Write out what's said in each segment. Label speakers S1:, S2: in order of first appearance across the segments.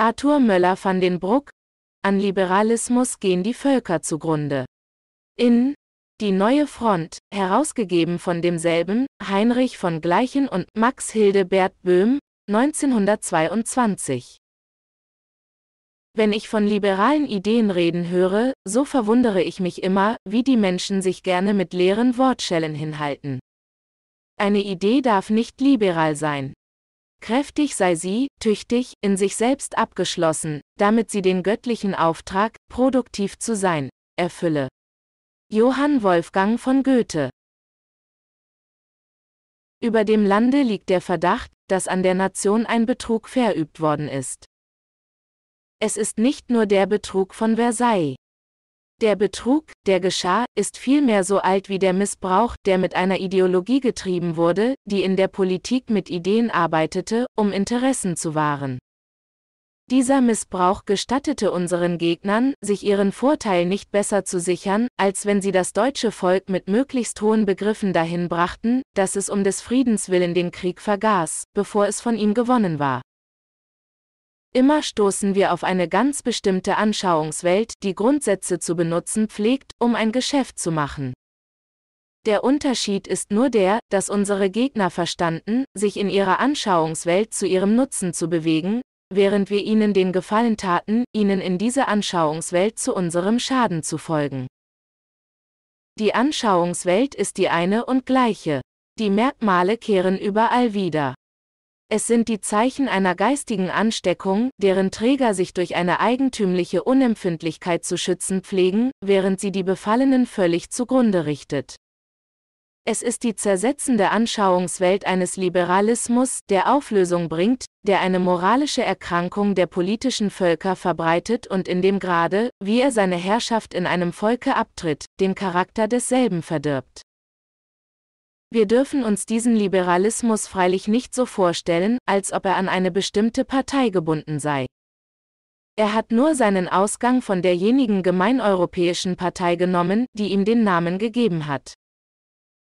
S1: Arthur Möller van den Bruck, an Liberalismus gehen die Völker zugrunde. In Die neue Front, herausgegeben von demselben, Heinrich von Gleichen und Max Hildebert Böhm, 1922. Wenn ich von liberalen Ideen reden höre, so verwundere ich mich immer, wie die Menschen sich gerne mit leeren Wortschellen hinhalten. Eine Idee darf nicht liberal sein. Kräftig sei sie, tüchtig, in sich selbst abgeschlossen, damit sie den göttlichen Auftrag, produktiv zu sein, erfülle. Johann Wolfgang von Goethe Über dem Lande liegt der Verdacht, dass an der Nation ein Betrug verübt worden ist. Es ist nicht nur der Betrug von Versailles. Der Betrug, der geschah, ist vielmehr so alt wie der Missbrauch, der mit einer Ideologie getrieben wurde, die in der Politik mit Ideen arbeitete, um Interessen zu wahren. Dieser Missbrauch gestattete unseren Gegnern, sich ihren Vorteil nicht besser zu sichern, als wenn sie das deutsche Volk mit möglichst hohen Begriffen dahin brachten, dass es um des Friedens willen den Krieg vergaß, bevor es von ihm gewonnen war. Immer stoßen wir auf eine ganz bestimmte Anschauungswelt, die Grundsätze zu benutzen pflegt, um ein Geschäft zu machen. Der Unterschied ist nur der, dass unsere Gegner verstanden, sich in ihrer Anschauungswelt zu ihrem Nutzen zu bewegen, während wir ihnen den Gefallen taten, ihnen in diese Anschauungswelt zu unserem Schaden zu folgen. Die Anschauungswelt ist die eine und gleiche. Die Merkmale kehren überall wieder. Es sind die Zeichen einer geistigen Ansteckung, deren Träger sich durch eine eigentümliche Unempfindlichkeit zu schützen pflegen, während sie die Befallenen völlig zugrunde richtet. Es ist die zersetzende Anschauungswelt eines Liberalismus, der Auflösung bringt, der eine moralische Erkrankung der politischen Völker verbreitet und in dem Grade, wie er seine Herrschaft in einem Volke abtritt, den Charakter desselben verdirbt. Wir dürfen uns diesen Liberalismus freilich nicht so vorstellen, als ob er an eine bestimmte Partei gebunden sei. Er hat nur seinen Ausgang von derjenigen gemeineuropäischen Partei genommen, die ihm den Namen gegeben hat.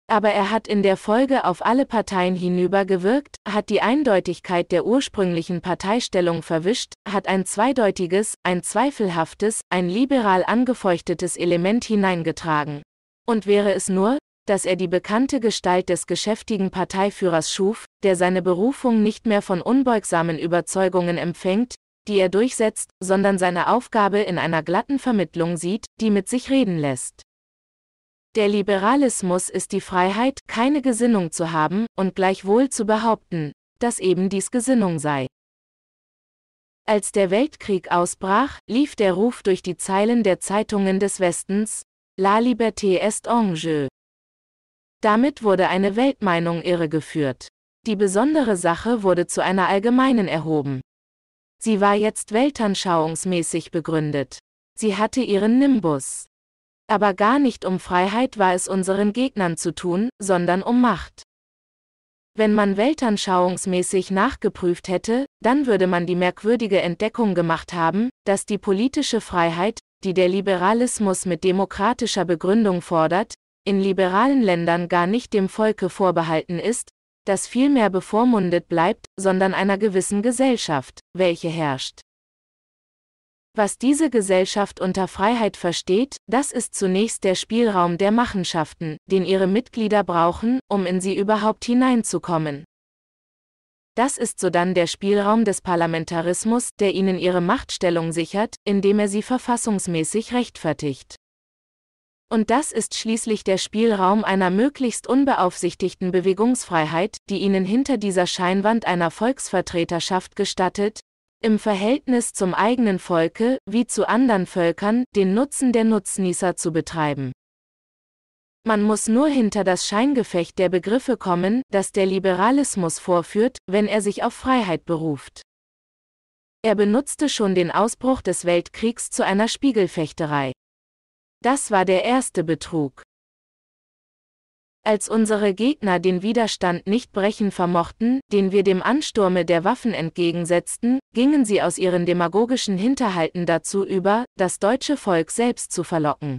S1: Aber er hat in der Folge auf alle Parteien hinüber gewirkt, hat die Eindeutigkeit der ursprünglichen Parteistellung verwischt, hat ein zweideutiges, ein zweifelhaftes, ein liberal angefeuchtetes Element hineingetragen. Und wäre es nur, dass er die bekannte Gestalt des geschäftigen Parteiführers schuf, der seine Berufung nicht mehr von unbeugsamen Überzeugungen empfängt, die er durchsetzt, sondern seine Aufgabe in einer glatten Vermittlung sieht, die mit sich reden lässt. Der Liberalismus ist die Freiheit, keine Gesinnung zu haben und gleichwohl zu behaupten, dass eben dies Gesinnung sei. Als der Weltkrieg ausbrach, lief der Ruf durch die Zeilen der Zeitungen des Westens, La liberté est en jeu. Damit wurde eine Weltmeinung irregeführt. Die besondere Sache wurde zu einer allgemeinen erhoben. Sie war jetzt weltanschauungsmäßig begründet. Sie hatte ihren Nimbus. Aber gar nicht um Freiheit war es unseren Gegnern zu tun, sondern um Macht. Wenn man weltanschauungsmäßig nachgeprüft hätte, dann würde man die merkwürdige Entdeckung gemacht haben, dass die politische Freiheit, die der Liberalismus mit demokratischer Begründung fordert, in liberalen Ländern gar nicht dem Volke vorbehalten ist, das vielmehr bevormundet bleibt, sondern einer gewissen Gesellschaft, welche herrscht. Was diese Gesellschaft unter Freiheit versteht, das ist zunächst der Spielraum der Machenschaften, den ihre Mitglieder brauchen, um in sie überhaupt hineinzukommen. Das ist sodann der Spielraum des Parlamentarismus, der ihnen ihre Machtstellung sichert, indem er sie verfassungsmäßig rechtfertigt. Und das ist schließlich der Spielraum einer möglichst unbeaufsichtigten Bewegungsfreiheit, die ihnen hinter dieser Scheinwand einer Volksvertreterschaft gestattet, im Verhältnis zum eigenen Volke, wie zu anderen Völkern, den Nutzen der Nutznießer zu betreiben. Man muss nur hinter das Scheingefecht der Begriffe kommen, das der Liberalismus vorführt, wenn er sich auf Freiheit beruft. Er benutzte schon den Ausbruch des Weltkriegs zu einer Spiegelfechterei. Das war der erste Betrug. Als unsere Gegner den Widerstand nicht brechen vermochten, den wir dem Ansturme der Waffen entgegensetzten, gingen sie aus ihren demagogischen Hinterhalten dazu über, das deutsche Volk selbst zu verlocken.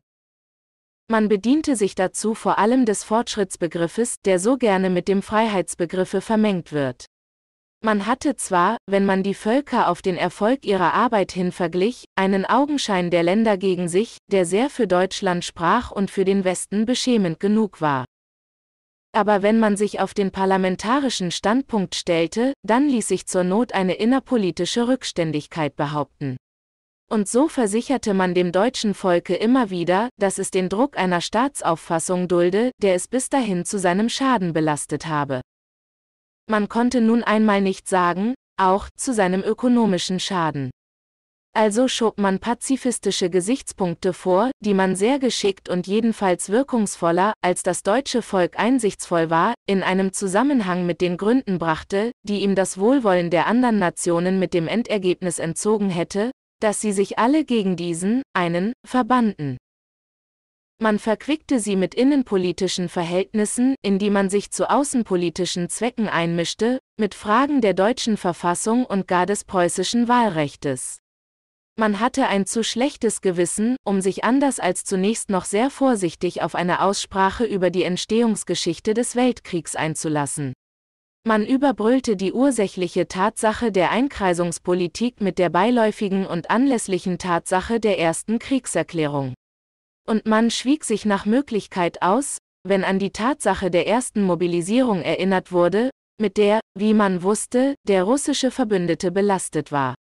S1: Man bediente sich dazu vor allem des Fortschrittsbegriffes, der so gerne mit dem Freiheitsbegriffe vermengt wird. Man hatte zwar, wenn man die Völker auf den Erfolg ihrer Arbeit hin verglich, einen Augenschein der Länder gegen sich, der sehr für Deutschland sprach und für den Westen beschämend genug war. Aber wenn man sich auf den parlamentarischen Standpunkt stellte, dann ließ sich zur Not eine innerpolitische Rückständigkeit behaupten. Und so versicherte man dem deutschen Volke immer wieder, dass es den Druck einer Staatsauffassung dulde, der es bis dahin zu seinem Schaden belastet habe. Man konnte nun einmal nicht sagen, auch zu seinem ökonomischen Schaden. Also schob man pazifistische Gesichtspunkte vor, die man sehr geschickt und jedenfalls wirkungsvoller, als das deutsche Volk einsichtsvoll war, in einem Zusammenhang mit den Gründen brachte, die ihm das Wohlwollen der anderen Nationen mit dem Endergebnis entzogen hätte, dass sie sich alle gegen diesen, einen, verbanden. Man verquickte sie mit innenpolitischen Verhältnissen, in die man sich zu außenpolitischen Zwecken einmischte, mit Fragen der deutschen Verfassung und gar des preußischen Wahlrechtes. Man hatte ein zu schlechtes Gewissen, um sich anders als zunächst noch sehr vorsichtig auf eine Aussprache über die Entstehungsgeschichte des Weltkriegs einzulassen. Man überbrüllte die ursächliche Tatsache der Einkreisungspolitik mit der beiläufigen und anlässlichen Tatsache der ersten Kriegserklärung und man schwieg sich nach Möglichkeit aus, wenn an die Tatsache der ersten Mobilisierung erinnert wurde, mit der, wie man wusste, der russische Verbündete belastet war.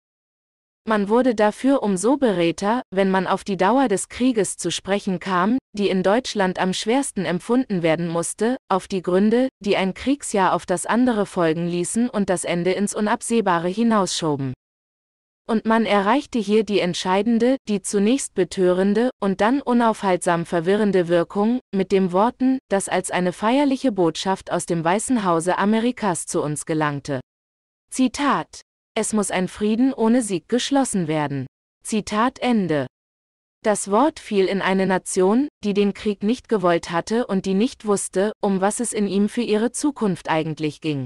S1: Man wurde dafür umso beräter, wenn man auf die Dauer des Krieges zu sprechen kam, die in Deutschland am schwersten empfunden werden musste, auf die Gründe, die ein Kriegsjahr auf das andere folgen ließen und das Ende ins Unabsehbare hinausschoben und man erreichte hier die entscheidende, die zunächst betörende und dann unaufhaltsam verwirrende Wirkung, mit den Worten, das als eine feierliche Botschaft aus dem Weißen Hause Amerikas zu uns gelangte. Zitat. Es muss ein Frieden ohne Sieg geschlossen werden. Zitat Ende. Das Wort fiel in eine Nation, die den Krieg nicht gewollt hatte und die nicht wusste, um was es in ihm für ihre Zukunft eigentlich ging.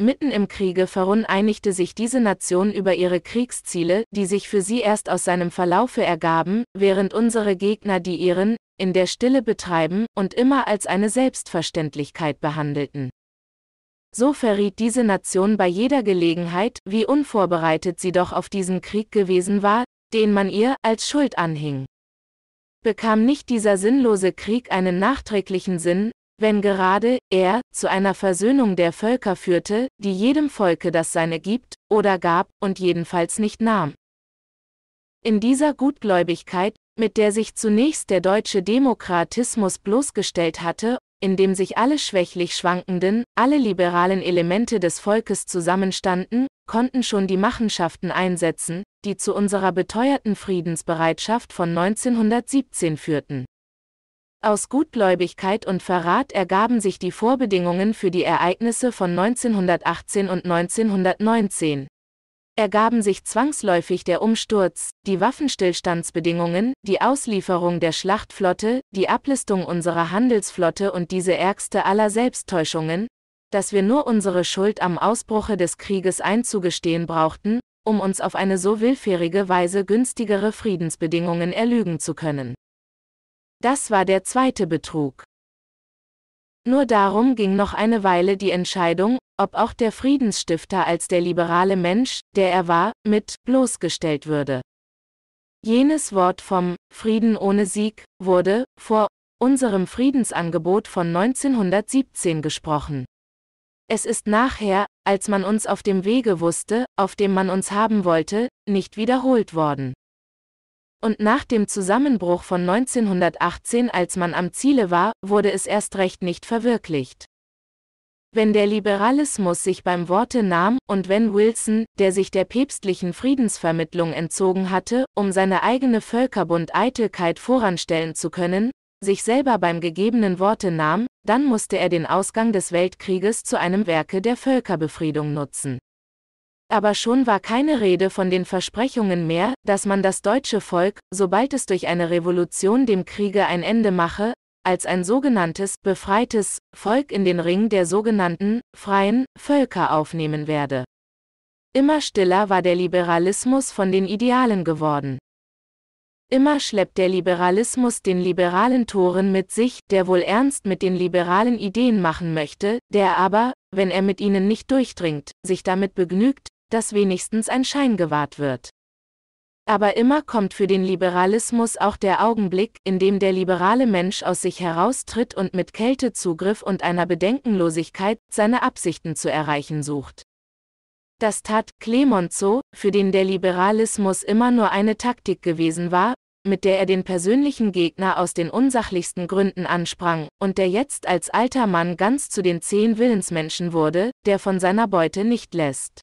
S1: Mitten im Kriege einigte sich diese Nation über ihre Kriegsziele, die sich für sie erst aus seinem Verlaufe ergaben, während unsere Gegner die ihren, in der Stille betreiben und immer als eine Selbstverständlichkeit behandelten. So verriet diese Nation bei jeder Gelegenheit, wie unvorbereitet sie doch auf diesen Krieg gewesen war, den man ihr als Schuld anhing. Bekam nicht dieser sinnlose Krieg einen nachträglichen Sinn, wenn gerade er zu einer Versöhnung der Völker führte, die jedem Volke das Seine gibt oder gab und jedenfalls nicht nahm. In dieser Gutgläubigkeit, mit der sich zunächst der deutsche Demokratismus bloßgestellt hatte, in dem sich alle schwächlich schwankenden, alle liberalen Elemente des Volkes zusammenstanden, konnten schon die Machenschaften einsetzen, die zu unserer beteuerten Friedensbereitschaft von 1917 führten. Aus Gutgläubigkeit und Verrat ergaben sich die Vorbedingungen für die Ereignisse von 1918 und 1919. Ergaben sich zwangsläufig der Umsturz, die Waffenstillstandsbedingungen, die Auslieferung der Schlachtflotte, die Ablistung unserer Handelsflotte und diese ärgste aller Selbsttäuschungen, dass wir nur unsere Schuld am Ausbruche des Krieges einzugestehen brauchten, um uns auf eine so willfährige Weise günstigere Friedensbedingungen erlügen zu können. Das war der zweite Betrug. Nur darum ging noch eine Weile die Entscheidung, ob auch der Friedensstifter als der liberale Mensch, der er war, mit bloßgestellt würde. Jenes Wort vom Frieden ohne Sieg wurde vor unserem Friedensangebot von 1917 gesprochen. Es ist nachher, als man uns auf dem Wege wusste, auf dem man uns haben wollte, nicht wiederholt worden. Und nach dem Zusammenbruch von 1918, als man am Ziele war, wurde es erst recht nicht verwirklicht. Wenn der Liberalismus sich beim Worte nahm und wenn Wilson, der sich der päpstlichen Friedensvermittlung entzogen hatte, um seine eigene Völkerbund-Eitelkeit voranstellen zu können, sich selber beim gegebenen Worte nahm, dann musste er den Ausgang des Weltkrieges zu einem Werke der Völkerbefriedung nutzen. Aber schon war keine Rede von den Versprechungen mehr, dass man das deutsche Volk, sobald es durch eine Revolution dem Kriege ein Ende mache, als ein sogenanntes befreites Volk in den Ring der sogenannten freien Völker aufnehmen werde. Immer stiller war der Liberalismus von den Idealen geworden. Immer schleppt der Liberalismus den liberalen Toren mit sich, der wohl ernst mit den liberalen Ideen machen möchte, der aber, wenn er mit ihnen nicht durchdringt, sich damit begnügt, dass wenigstens ein Schein gewahrt wird. Aber immer kommt für den Liberalismus auch der Augenblick, in dem der liberale Mensch aus sich heraustritt und mit Kältezugriff und einer Bedenkenlosigkeit seine Absichten zu erreichen sucht. Das tat Clemenceau, für den der Liberalismus immer nur eine Taktik gewesen war, mit der er den persönlichen Gegner aus den unsachlichsten Gründen ansprang, und der jetzt als alter Mann ganz zu den zehn Willensmenschen wurde, der von seiner Beute nicht lässt.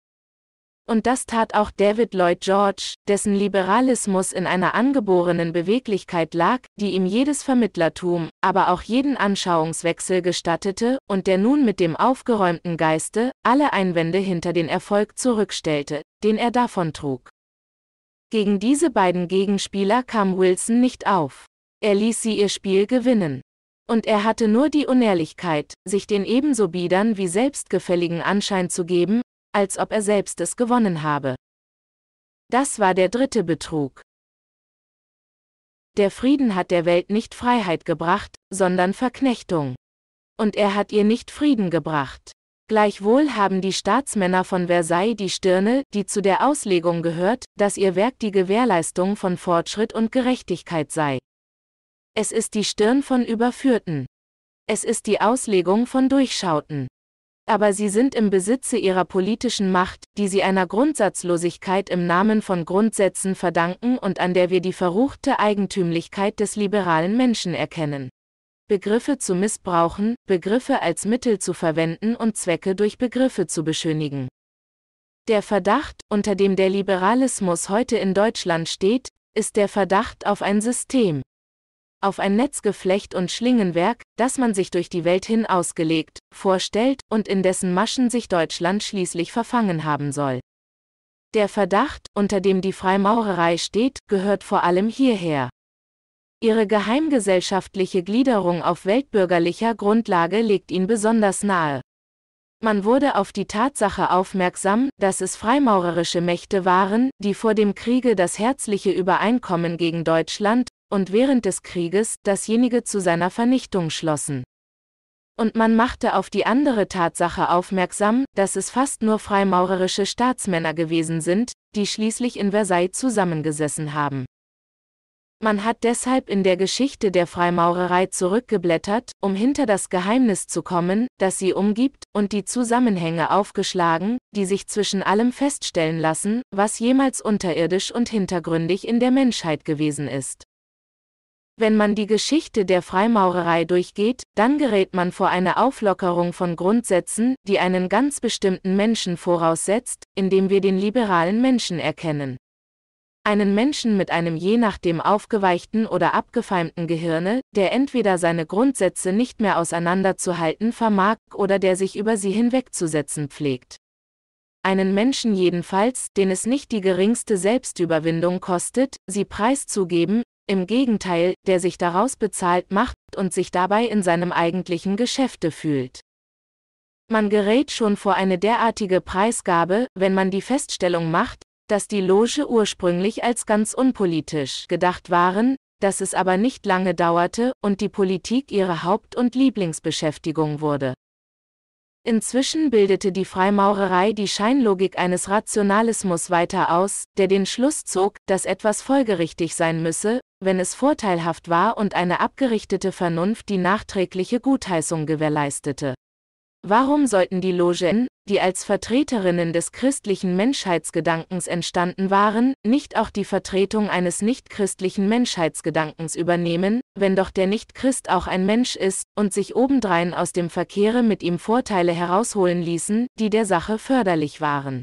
S1: Und das tat auch David Lloyd George, dessen Liberalismus in einer angeborenen Beweglichkeit lag, die ihm jedes Vermittlertum, aber auch jeden Anschauungswechsel gestattete und der nun mit dem aufgeräumten Geiste alle Einwände hinter den Erfolg zurückstellte, den er davon trug. Gegen diese beiden Gegenspieler kam Wilson nicht auf. Er ließ sie ihr Spiel gewinnen. Und er hatte nur die Unehrlichkeit, sich den ebenso biedern wie selbstgefälligen Anschein zu geben, als ob er selbst es gewonnen habe. Das war der dritte Betrug. Der Frieden hat der Welt nicht Freiheit gebracht, sondern Verknechtung. Und er hat ihr nicht Frieden gebracht. Gleichwohl haben die Staatsmänner von Versailles die Stirne, die zu der Auslegung gehört, dass ihr Werk die Gewährleistung von Fortschritt und Gerechtigkeit sei. Es ist die Stirn von Überführten. Es ist die Auslegung von Durchschauten aber sie sind im Besitze ihrer politischen Macht, die sie einer Grundsatzlosigkeit im Namen von Grundsätzen verdanken und an der wir die verruchte Eigentümlichkeit des liberalen Menschen erkennen. Begriffe zu missbrauchen, Begriffe als Mittel zu verwenden und Zwecke durch Begriffe zu beschönigen. Der Verdacht, unter dem der Liberalismus heute in Deutschland steht, ist der Verdacht auf ein System, auf ein Netzgeflecht und Schlingenwerk, das man sich durch die Welt hin ausgelegt, vorstellt und in dessen Maschen sich Deutschland schließlich verfangen haben soll. Der Verdacht, unter dem die Freimaurerei steht, gehört vor allem hierher. Ihre geheimgesellschaftliche Gliederung auf weltbürgerlicher Grundlage legt ihn besonders nahe. Man wurde auf die Tatsache aufmerksam, dass es freimaurerische Mächte waren, die vor dem Kriege das herzliche Übereinkommen gegen Deutschland und während des Krieges dasjenige zu seiner Vernichtung schlossen. Und man machte auf die andere Tatsache aufmerksam, dass es fast nur freimaurerische Staatsmänner gewesen sind, die schließlich in Versailles zusammengesessen haben. Man hat deshalb in der Geschichte der Freimaurerei zurückgeblättert, um hinter das Geheimnis zu kommen, das sie umgibt, und die Zusammenhänge aufgeschlagen, die sich zwischen allem feststellen lassen, was jemals unterirdisch und hintergründig in der Menschheit gewesen ist. Wenn man die Geschichte der Freimaurerei durchgeht, dann gerät man vor eine Auflockerung von Grundsätzen, die einen ganz bestimmten Menschen voraussetzt, indem wir den liberalen Menschen erkennen. Einen Menschen mit einem je nachdem aufgeweichten oder abgefeimten Gehirne, der entweder seine Grundsätze nicht mehr auseinanderzuhalten vermag oder der sich über sie hinwegzusetzen pflegt einen Menschen jedenfalls, den es nicht die geringste Selbstüberwindung kostet, sie preiszugeben, im Gegenteil, der sich daraus bezahlt macht und sich dabei in seinem eigentlichen Geschäfte fühlt. Man gerät schon vor eine derartige Preisgabe, wenn man die Feststellung macht, dass die Loge ursprünglich als ganz unpolitisch gedacht waren, dass es aber nicht lange dauerte und die Politik ihre Haupt- und Lieblingsbeschäftigung wurde. Inzwischen bildete die Freimaurerei die Scheinlogik eines Rationalismus weiter aus, der den Schluss zog, dass etwas folgerichtig sein müsse, wenn es vorteilhaft war und eine abgerichtete Vernunft die nachträgliche Gutheißung gewährleistete Warum sollten die Logen, die als Vertreterinnen des christlichen Menschheitsgedankens entstanden waren, nicht auch die Vertretung eines nichtchristlichen Menschheitsgedankens übernehmen, wenn doch der Nichtchrist auch ein Mensch ist und sich obendrein aus dem Verkehre mit ihm Vorteile herausholen ließen, die der Sache förderlich waren?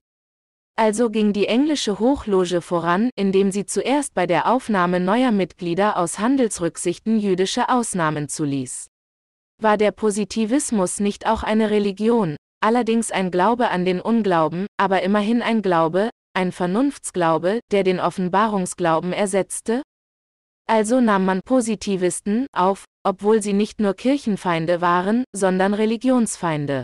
S1: Also ging die englische Hochloge voran, indem sie zuerst bei der Aufnahme neuer Mitglieder aus Handelsrücksichten jüdische Ausnahmen zuließ. War der Positivismus nicht auch eine Religion, allerdings ein Glaube an den Unglauben, aber immerhin ein Glaube, ein Vernunftsglaube, der den Offenbarungsglauben ersetzte? Also nahm man Positivisten auf, obwohl sie nicht nur Kirchenfeinde waren, sondern Religionsfeinde.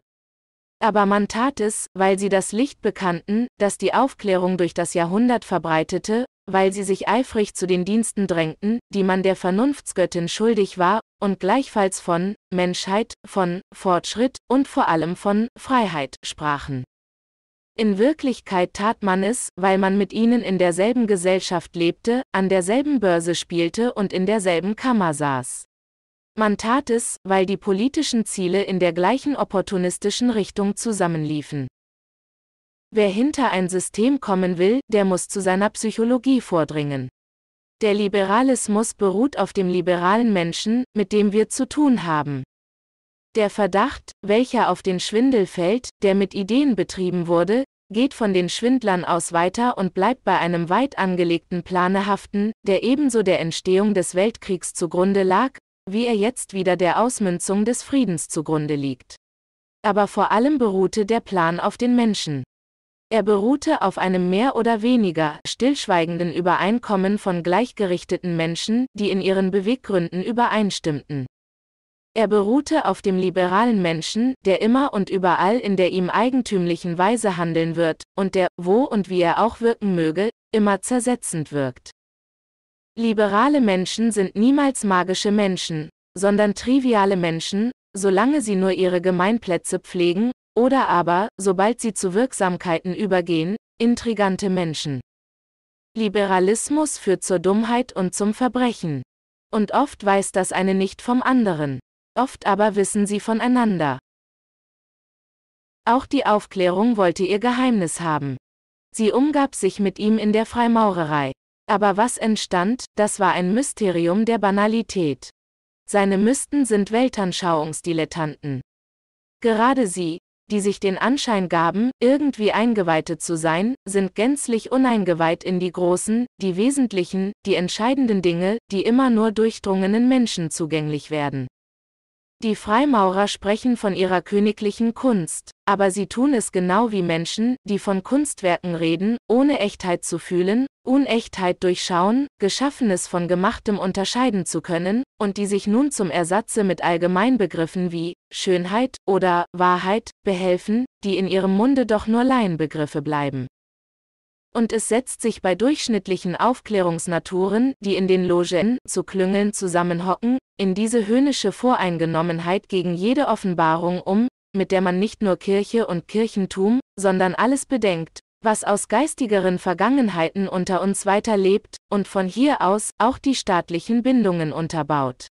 S1: Aber man tat es, weil sie das Licht bekannten, das die Aufklärung durch das Jahrhundert verbreitete, weil sie sich eifrig zu den Diensten drängten, die man der Vernunftsgöttin schuldig war, und gleichfalls von Menschheit, von Fortschritt und vor allem von Freiheit sprachen. In Wirklichkeit tat man es, weil man mit ihnen in derselben Gesellschaft lebte, an derselben Börse spielte und in derselben Kammer saß. Man tat es, weil die politischen Ziele in der gleichen opportunistischen Richtung zusammenliefen. Wer hinter ein System kommen will, der muss zu seiner Psychologie vordringen. Der Liberalismus beruht auf dem liberalen Menschen, mit dem wir zu tun haben. Der Verdacht, welcher auf den Schwindel fällt, der mit Ideen betrieben wurde, geht von den Schwindlern aus weiter und bleibt bei einem weit angelegten Plane haften, der ebenso der Entstehung des Weltkriegs zugrunde lag, wie er jetzt wieder der Ausmünzung des Friedens zugrunde liegt. Aber vor allem beruhte der Plan auf den Menschen. Er beruhte auf einem mehr oder weniger stillschweigenden Übereinkommen von gleichgerichteten Menschen, die in ihren Beweggründen übereinstimmten. Er beruhte auf dem liberalen Menschen, der immer und überall in der ihm eigentümlichen Weise handeln wird, und der, wo und wie er auch wirken möge, immer zersetzend wirkt. Liberale Menschen sind niemals magische Menschen, sondern triviale Menschen, solange sie nur ihre Gemeinplätze pflegen oder aber, sobald sie zu Wirksamkeiten übergehen, intrigante Menschen. Liberalismus führt zur Dummheit und zum Verbrechen. Und oft weiß das eine nicht vom anderen. Oft aber wissen sie voneinander. Auch die Aufklärung wollte ihr Geheimnis haben. Sie umgab sich mit ihm in der Freimaurerei. Aber was entstand, das war ein Mysterium der Banalität. Seine Mysten sind Weltanschauungsdilettanten. Gerade sie, die sich den Anschein gaben, irgendwie eingeweiht zu sein, sind gänzlich uneingeweiht in die großen, die wesentlichen, die entscheidenden Dinge, die immer nur durchdrungenen Menschen zugänglich werden. Die Freimaurer sprechen von ihrer königlichen Kunst, aber sie tun es genau wie Menschen, die von Kunstwerken reden, ohne Echtheit zu fühlen, Unechtheit durchschauen, Geschaffenes von Gemachtem unterscheiden zu können, und die sich nun zum Ersatze mit Allgemeinbegriffen wie Schönheit oder Wahrheit behelfen, die in ihrem Munde doch nur Laienbegriffe bleiben und es setzt sich bei durchschnittlichen Aufklärungsnaturen, die in den Logen zu Klüngeln zusammenhocken, in diese höhnische Voreingenommenheit gegen jede Offenbarung um, mit der man nicht nur Kirche und Kirchentum, sondern alles bedenkt, was aus geistigeren Vergangenheiten unter uns weiterlebt und von hier aus auch die staatlichen Bindungen unterbaut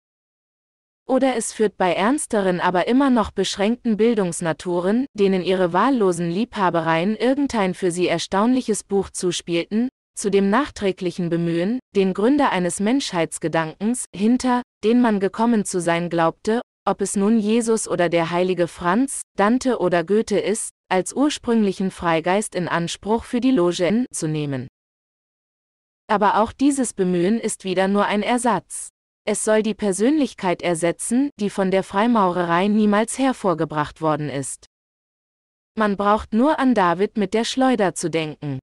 S1: oder es führt bei ernsteren aber immer noch beschränkten Bildungsnaturen, denen ihre wahllosen Liebhabereien irgendein für sie erstaunliches Buch zuspielten, zu dem nachträglichen Bemühen, den Gründer eines Menschheitsgedankens, hinter den man gekommen zu sein glaubte, ob es nun Jesus oder der heilige Franz, Dante oder Goethe ist, als ursprünglichen Freigeist in Anspruch für die Loge zu nehmen. Aber auch dieses Bemühen ist wieder nur ein Ersatz. Es soll die Persönlichkeit ersetzen, die von der Freimaurerei niemals hervorgebracht worden ist. Man braucht nur an David mit der Schleuder zu denken.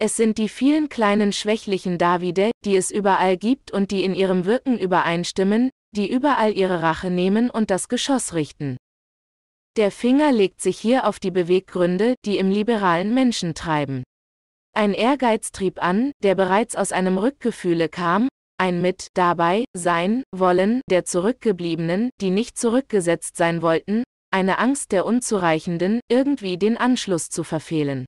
S1: Es sind die vielen kleinen schwächlichen Davide, die es überall gibt und die in ihrem Wirken übereinstimmen, die überall ihre Rache nehmen und das Geschoss richten. Der Finger legt sich hier auf die Beweggründe, die im liberalen Menschen treiben. Ein Ehrgeiz trieb an, der bereits aus einem Rückgefühle kam, ein mit dabei sein wollen der Zurückgebliebenen, die nicht zurückgesetzt sein wollten, eine Angst der Unzureichenden, irgendwie den Anschluss zu verfehlen.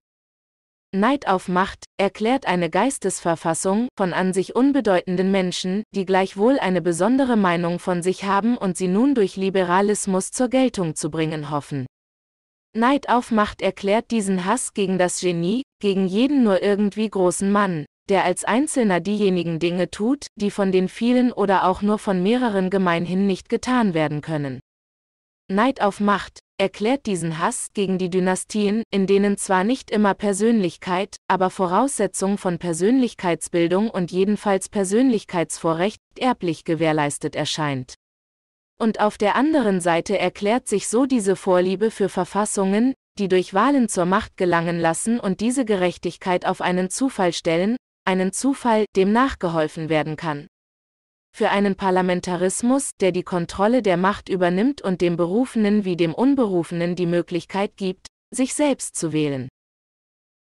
S1: Neid auf Macht erklärt eine Geistesverfassung von an sich unbedeutenden Menschen, die gleichwohl eine besondere Meinung von sich haben und sie nun durch Liberalismus zur Geltung zu bringen hoffen. Neid auf Macht erklärt diesen Hass gegen das Genie, gegen jeden nur irgendwie großen Mann, der als Einzelner diejenigen Dinge tut, die von den vielen oder auch nur von mehreren gemeinhin nicht getan werden können. Neid auf Macht erklärt diesen Hass gegen die Dynastien, in denen zwar nicht immer Persönlichkeit, aber Voraussetzung von Persönlichkeitsbildung und jedenfalls Persönlichkeitsvorrecht erblich gewährleistet erscheint. Und auf der anderen Seite erklärt sich so diese Vorliebe für Verfassungen, die durch Wahlen zur Macht gelangen lassen und diese Gerechtigkeit auf einen Zufall stellen, einen Zufall, dem nachgeholfen werden kann. Für einen Parlamentarismus, der die Kontrolle der Macht übernimmt und dem Berufenen wie dem Unberufenen die Möglichkeit gibt, sich selbst zu wählen.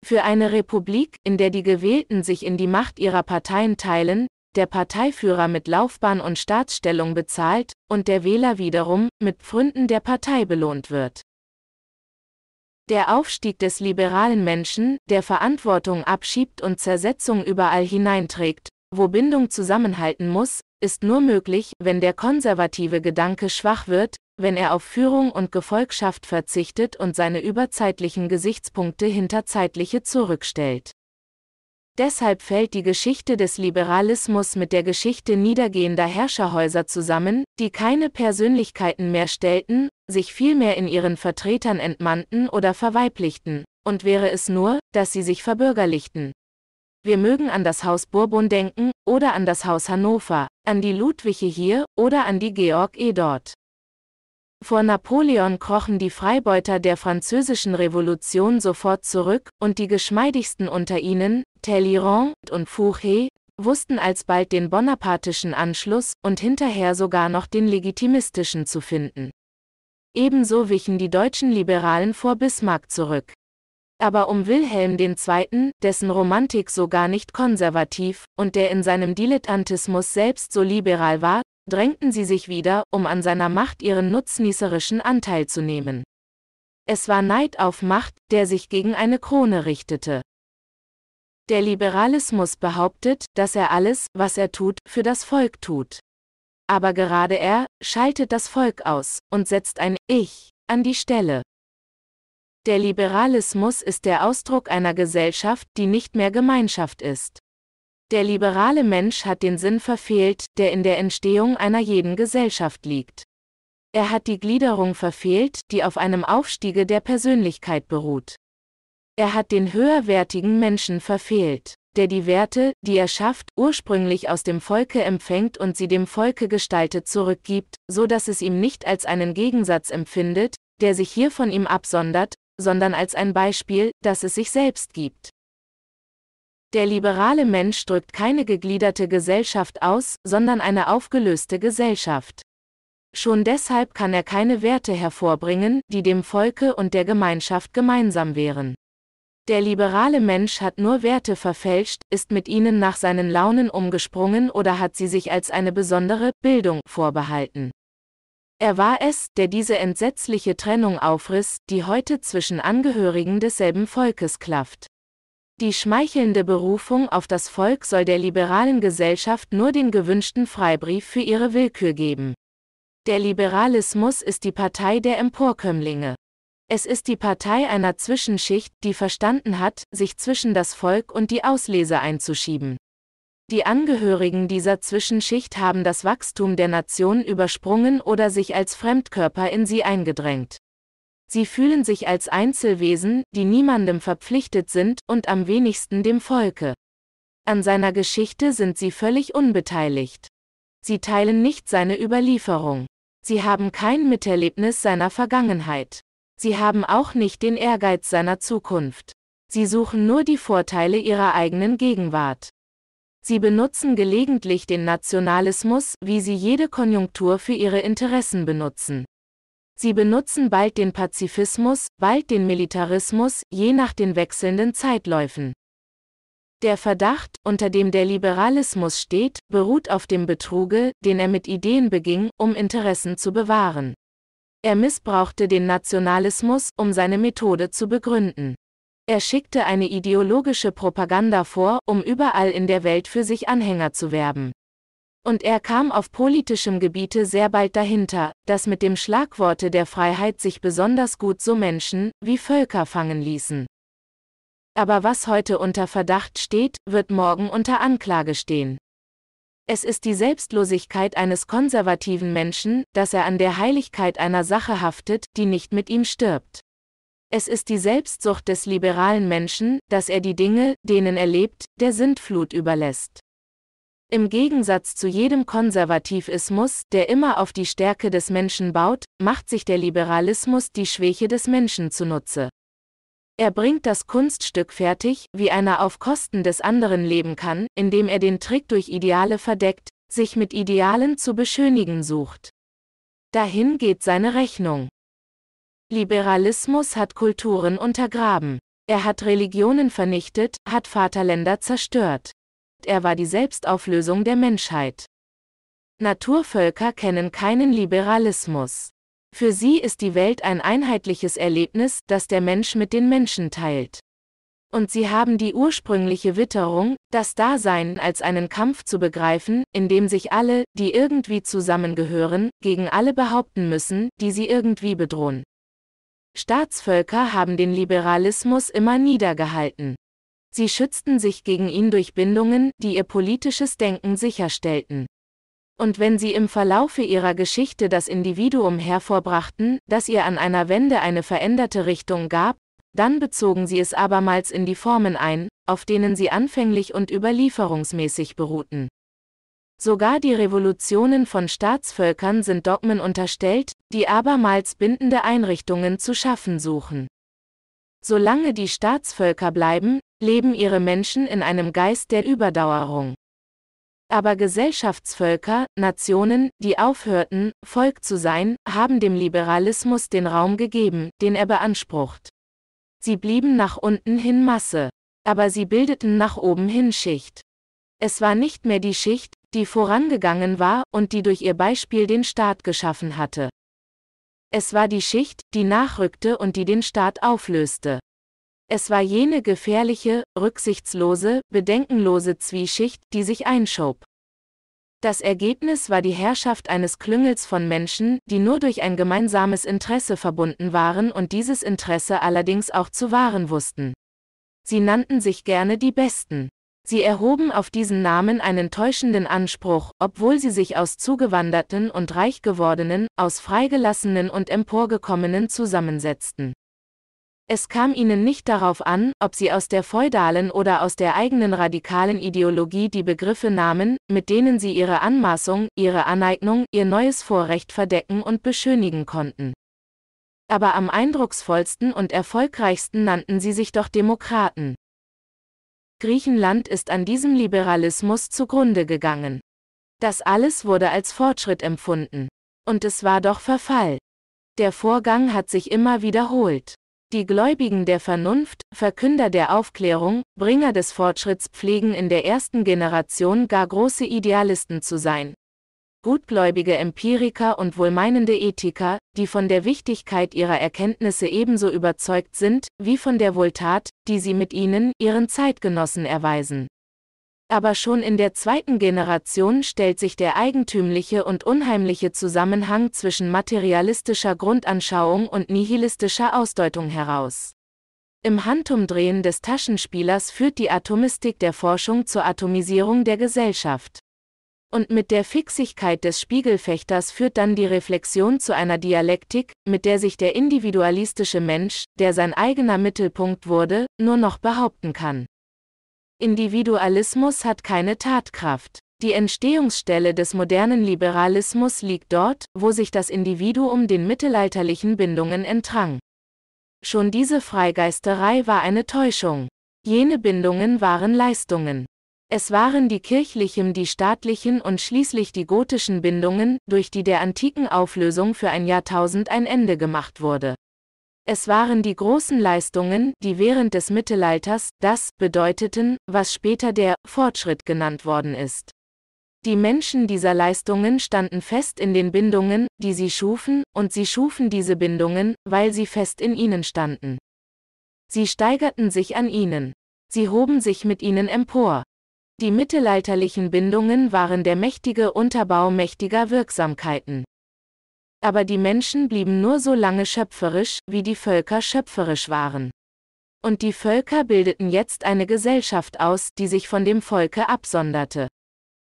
S1: Für eine Republik, in der die Gewählten sich in die Macht ihrer Parteien teilen, der Parteiführer mit Laufbahn und Staatsstellung bezahlt und der Wähler wiederum mit Pfründen der Partei belohnt wird. Der Aufstieg des liberalen Menschen, der Verantwortung abschiebt und Zersetzung überall hineinträgt, wo Bindung zusammenhalten muss, ist nur möglich, wenn der konservative Gedanke schwach wird, wenn er auf Führung und Gefolgschaft verzichtet und seine überzeitlichen Gesichtspunkte hinter zeitliche zurückstellt. Deshalb fällt die Geschichte des Liberalismus mit der Geschichte niedergehender Herrscherhäuser zusammen, die keine Persönlichkeiten mehr stellten, sich vielmehr in ihren Vertretern entmannten oder verweiblichten, und wäre es nur, dass sie sich verbürgerlichten. Wir mögen an das Haus Bourbon denken, oder an das Haus Hannover, an die Ludwiche hier, oder an die Georg E. dort. Vor Napoleon krochen die Freibeuter der französischen Revolution sofort zurück, und die geschmeidigsten unter ihnen, Talleyrand und Fouché wussten alsbald den bonapartischen Anschluss und hinterher sogar noch den legitimistischen zu finden. Ebenso wichen die deutschen Liberalen vor Bismarck zurück. Aber um Wilhelm II., dessen Romantik so gar nicht konservativ und der in seinem Dilettantismus selbst so liberal war, drängten sie sich wieder, um an seiner Macht ihren nutznießerischen Anteil zu nehmen. Es war Neid auf Macht, der sich gegen eine Krone richtete. Der Liberalismus behauptet, dass er alles, was er tut, für das Volk tut. Aber gerade er schaltet das Volk aus und setzt ein Ich an die Stelle. Der Liberalismus ist der Ausdruck einer Gesellschaft, die nicht mehr Gemeinschaft ist. Der liberale Mensch hat den Sinn verfehlt, der in der Entstehung einer jeden Gesellschaft liegt. Er hat die Gliederung verfehlt, die auf einem Aufstiege der Persönlichkeit beruht. Er hat den höherwertigen Menschen verfehlt, der die Werte, die er schafft, ursprünglich aus dem Volke empfängt und sie dem Volke gestaltet zurückgibt, so dass es ihm nicht als einen Gegensatz empfindet, der sich hier von ihm absondert, sondern als ein Beispiel, das es sich selbst gibt. Der liberale Mensch drückt keine gegliederte Gesellschaft aus, sondern eine aufgelöste Gesellschaft. Schon deshalb kann er keine Werte hervorbringen, die dem Volke und der Gemeinschaft gemeinsam wären. Der liberale Mensch hat nur Werte verfälscht, ist mit ihnen nach seinen Launen umgesprungen oder hat sie sich als eine besondere Bildung vorbehalten. Er war es, der diese entsetzliche Trennung aufriss, die heute zwischen Angehörigen desselben Volkes klafft. Die schmeichelnde Berufung auf das Volk soll der liberalen Gesellschaft nur den gewünschten Freibrief für ihre Willkür geben. Der Liberalismus ist die Partei der Emporkömmlinge. Es ist die Partei einer Zwischenschicht, die verstanden hat, sich zwischen das Volk und die Auslese einzuschieben. Die Angehörigen dieser Zwischenschicht haben das Wachstum der Nation übersprungen oder sich als Fremdkörper in sie eingedrängt. Sie fühlen sich als Einzelwesen, die niemandem verpflichtet sind und am wenigsten dem Volke. An seiner Geschichte sind sie völlig unbeteiligt. Sie teilen nicht seine Überlieferung. Sie haben kein Miterlebnis seiner Vergangenheit. Sie haben auch nicht den Ehrgeiz seiner Zukunft. Sie suchen nur die Vorteile ihrer eigenen Gegenwart. Sie benutzen gelegentlich den Nationalismus, wie sie jede Konjunktur für ihre Interessen benutzen. Sie benutzen bald den Pazifismus, bald den Militarismus, je nach den wechselnden Zeitläufen. Der Verdacht, unter dem der Liberalismus steht, beruht auf dem Betruge, den er mit Ideen beging, um Interessen zu bewahren. Er missbrauchte den Nationalismus, um seine Methode zu begründen. Er schickte eine ideologische Propaganda vor, um überall in der Welt für sich Anhänger zu werben. Und er kam auf politischem Gebiete sehr bald dahinter, dass mit dem Schlagworte der Freiheit sich besonders gut so Menschen wie Völker fangen ließen. Aber was heute unter Verdacht steht, wird morgen unter Anklage stehen. Es ist die Selbstlosigkeit eines konservativen Menschen, dass er an der Heiligkeit einer Sache haftet, die nicht mit ihm stirbt. Es ist die Selbstsucht des liberalen Menschen, dass er die Dinge, denen er lebt, der Sintflut überlässt. Im Gegensatz zu jedem Konservativismus, der immer auf die Stärke des Menschen baut, macht sich der Liberalismus die Schwäche des Menschen zunutze. Er bringt das Kunststück fertig, wie einer auf Kosten des anderen leben kann, indem er den Trick durch Ideale verdeckt, sich mit Idealen zu beschönigen sucht. Dahin geht seine Rechnung. Liberalismus hat Kulturen untergraben. Er hat Religionen vernichtet, hat Vaterländer zerstört. Er war die Selbstauflösung der Menschheit. Naturvölker kennen keinen Liberalismus. Für sie ist die Welt ein einheitliches Erlebnis, das der Mensch mit den Menschen teilt. Und sie haben die ursprüngliche Witterung, das Dasein als einen Kampf zu begreifen, in dem sich alle, die irgendwie zusammengehören, gegen alle behaupten müssen, die sie irgendwie bedrohen. Staatsvölker haben den Liberalismus immer niedergehalten. Sie schützten sich gegen ihn durch Bindungen, die ihr politisches Denken sicherstellten. Und wenn sie im Verlaufe ihrer Geschichte das Individuum hervorbrachten, das ihr an einer Wende eine veränderte Richtung gab, dann bezogen sie es abermals in die Formen ein, auf denen sie anfänglich und überlieferungsmäßig beruhten. Sogar die Revolutionen von Staatsvölkern sind Dogmen unterstellt, die abermals bindende Einrichtungen zu schaffen suchen. Solange die Staatsvölker bleiben, leben ihre Menschen in einem Geist der Überdauerung. Aber Gesellschaftsvölker, Nationen, die aufhörten, Volk zu sein, haben dem Liberalismus den Raum gegeben, den er beansprucht. Sie blieben nach unten hin Masse. Aber sie bildeten nach oben hin Schicht. Es war nicht mehr die Schicht, die vorangegangen war und die durch ihr Beispiel den Staat geschaffen hatte. Es war die Schicht, die nachrückte und die den Staat auflöste. Es war jene gefährliche, rücksichtslose, bedenkenlose Zwieschicht, die sich einschob. Das Ergebnis war die Herrschaft eines Klüngels von Menschen, die nur durch ein gemeinsames Interesse verbunden waren und dieses Interesse allerdings auch zu wahren wussten. Sie nannten sich gerne die Besten. Sie erhoben auf diesen Namen einen täuschenden Anspruch, obwohl sie sich aus Zugewanderten und Reichgewordenen, aus Freigelassenen und Emporgekommenen zusammensetzten. Es kam ihnen nicht darauf an, ob sie aus der feudalen oder aus der eigenen radikalen Ideologie die Begriffe nahmen, mit denen sie ihre Anmaßung, ihre Aneignung, ihr neues Vorrecht verdecken und beschönigen konnten. Aber am eindrucksvollsten und erfolgreichsten nannten sie sich doch Demokraten. Griechenland ist an diesem Liberalismus zugrunde gegangen. Das alles wurde als Fortschritt empfunden. Und es war doch Verfall. Der Vorgang hat sich immer wiederholt. Die Gläubigen der Vernunft, Verkünder der Aufklärung, Bringer des Fortschritts pflegen in der ersten Generation gar große Idealisten zu sein. Gutgläubige Empiriker und wohlmeinende Ethiker, die von der Wichtigkeit ihrer Erkenntnisse ebenso überzeugt sind, wie von der Wohltat, die sie mit ihnen, ihren Zeitgenossen erweisen. Aber schon in der zweiten Generation stellt sich der eigentümliche und unheimliche Zusammenhang zwischen materialistischer Grundanschauung und nihilistischer Ausdeutung heraus. Im Handumdrehen des Taschenspielers führt die Atomistik der Forschung zur Atomisierung der Gesellschaft. Und mit der Fixigkeit des Spiegelfechters führt dann die Reflexion zu einer Dialektik, mit der sich der individualistische Mensch, der sein eigener Mittelpunkt wurde, nur noch behaupten kann. Individualismus hat keine Tatkraft. Die Entstehungsstelle des modernen Liberalismus liegt dort, wo sich das Individuum den mittelalterlichen Bindungen entrang. Schon diese Freigeisterei war eine Täuschung. Jene Bindungen waren Leistungen. Es waren die kirchlichen, die staatlichen und schließlich die gotischen Bindungen, durch die der antiken Auflösung für ein Jahrtausend ein Ende gemacht wurde. Es waren die großen Leistungen, die während des Mittelalters das bedeuteten, was später der Fortschritt genannt worden ist. Die Menschen dieser Leistungen standen fest in den Bindungen, die sie schufen, und sie schufen diese Bindungen, weil sie fest in ihnen standen. Sie steigerten sich an ihnen. Sie hoben sich mit ihnen empor. Die mittelalterlichen Bindungen waren der mächtige Unterbau mächtiger Wirksamkeiten aber die Menschen blieben nur so lange schöpferisch, wie die Völker schöpferisch waren. Und die Völker bildeten jetzt eine Gesellschaft aus, die sich von dem Volke absonderte.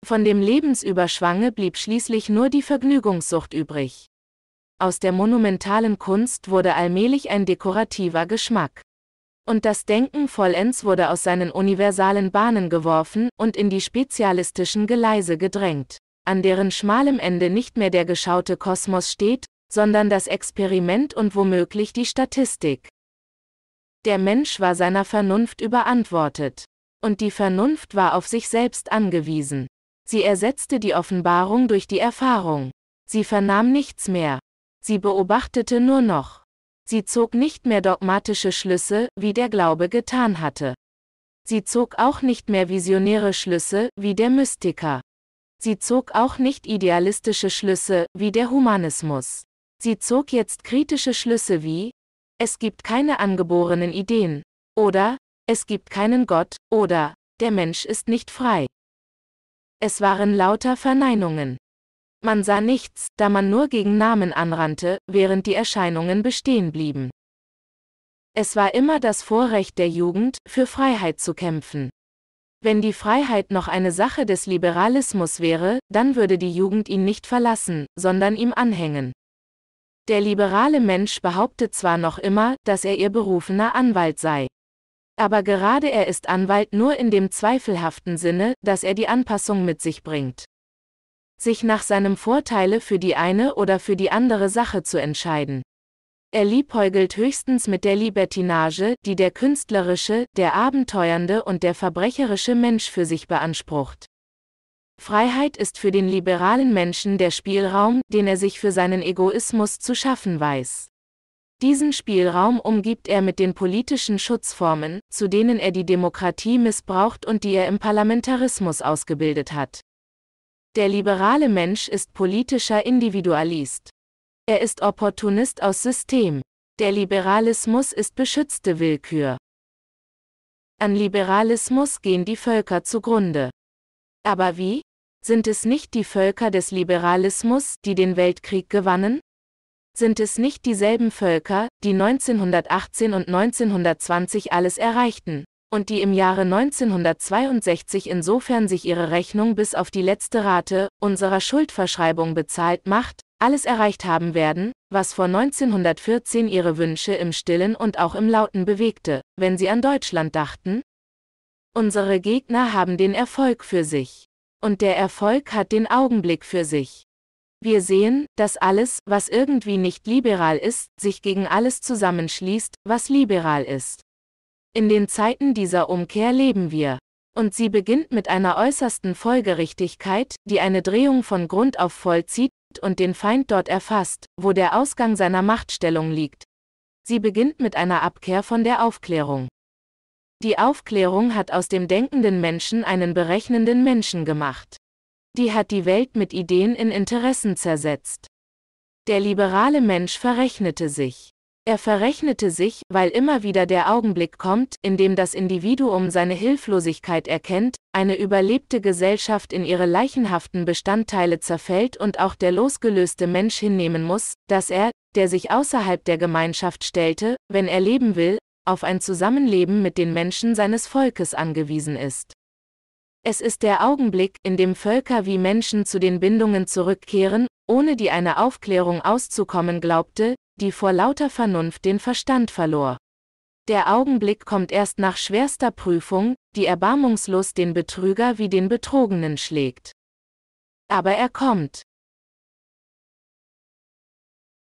S1: Von dem Lebensüberschwange blieb schließlich nur die Vergnügungssucht übrig. Aus der monumentalen Kunst wurde allmählich ein dekorativer Geschmack. Und das Denken vollends wurde aus seinen universalen Bahnen geworfen und in die spezialistischen Geleise gedrängt an deren schmalem Ende nicht mehr der geschaute Kosmos steht, sondern das Experiment und womöglich die Statistik. Der Mensch war seiner Vernunft überantwortet. Und die Vernunft war auf sich selbst angewiesen. Sie ersetzte die Offenbarung durch die Erfahrung. Sie vernahm nichts mehr. Sie beobachtete nur noch. Sie zog nicht mehr dogmatische Schlüsse, wie der Glaube getan hatte. Sie zog auch nicht mehr visionäre Schlüsse, wie der Mystiker. Sie zog auch nicht idealistische Schlüsse, wie der Humanismus. Sie zog jetzt kritische Schlüsse wie, es gibt keine angeborenen Ideen, oder, es gibt keinen Gott, oder, der Mensch ist nicht frei. Es waren lauter Verneinungen. Man sah nichts, da man nur gegen Namen anrannte, während die Erscheinungen bestehen blieben. Es war immer das Vorrecht der Jugend, für Freiheit zu kämpfen. Wenn die Freiheit noch eine Sache des Liberalismus wäre, dann würde die Jugend ihn nicht verlassen, sondern ihm anhängen. Der liberale Mensch behauptet zwar noch immer, dass er ihr berufener Anwalt sei. Aber gerade er ist Anwalt nur in dem zweifelhaften Sinne, dass er die Anpassung mit sich bringt. Sich nach seinem Vorteile für die eine oder für die andere Sache zu entscheiden. Er liebäugelt höchstens mit der Libertinage, die der künstlerische, der abenteuernde und der verbrecherische Mensch für sich beansprucht. Freiheit ist für den liberalen Menschen der Spielraum, den er sich für seinen Egoismus zu schaffen weiß. Diesen Spielraum umgibt er mit den politischen Schutzformen, zu denen er die Demokratie missbraucht und die er im Parlamentarismus ausgebildet hat. Der liberale Mensch ist politischer Individualist. Er ist Opportunist aus System. Der Liberalismus ist beschützte Willkür. An Liberalismus gehen die Völker zugrunde. Aber wie? Sind es nicht die Völker des Liberalismus, die den Weltkrieg gewannen? Sind es nicht dieselben Völker, die 1918 und 1920 alles erreichten, und die im Jahre 1962 insofern sich ihre Rechnung bis auf die letzte Rate unserer Schuldverschreibung bezahlt macht, alles erreicht haben werden, was vor 1914 ihre Wünsche im stillen und auch im lauten bewegte, wenn sie an Deutschland dachten? Unsere Gegner haben den Erfolg für sich. Und der Erfolg hat den Augenblick für sich. Wir sehen, dass alles, was irgendwie nicht liberal ist, sich gegen alles zusammenschließt, was liberal ist. In den Zeiten dieser Umkehr leben wir. Und sie beginnt mit einer äußersten Folgerichtigkeit, die eine Drehung von Grund auf vollzieht, und den Feind dort erfasst, wo der Ausgang seiner Machtstellung liegt. Sie beginnt mit einer Abkehr von der Aufklärung. Die Aufklärung hat aus dem denkenden Menschen einen berechnenden Menschen gemacht. Die hat die Welt mit Ideen in Interessen zersetzt. Der liberale Mensch verrechnete sich. Er verrechnete sich, weil immer wieder der Augenblick kommt, in dem das Individuum seine Hilflosigkeit erkennt, eine überlebte Gesellschaft in ihre leichenhaften Bestandteile zerfällt und auch der losgelöste Mensch hinnehmen muss, dass er, der sich außerhalb der Gemeinschaft stellte, wenn er leben will, auf ein Zusammenleben mit den Menschen seines Volkes angewiesen ist. Es ist der Augenblick, in dem Völker wie Menschen zu den Bindungen zurückkehren, ohne die eine Aufklärung auszukommen glaubte, die vor lauter Vernunft den Verstand verlor. Der Augenblick kommt erst nach schwerster Prüfung, die erbarmungslos den Betrüger wie den Betrogenen schlägt. Aber er kommt.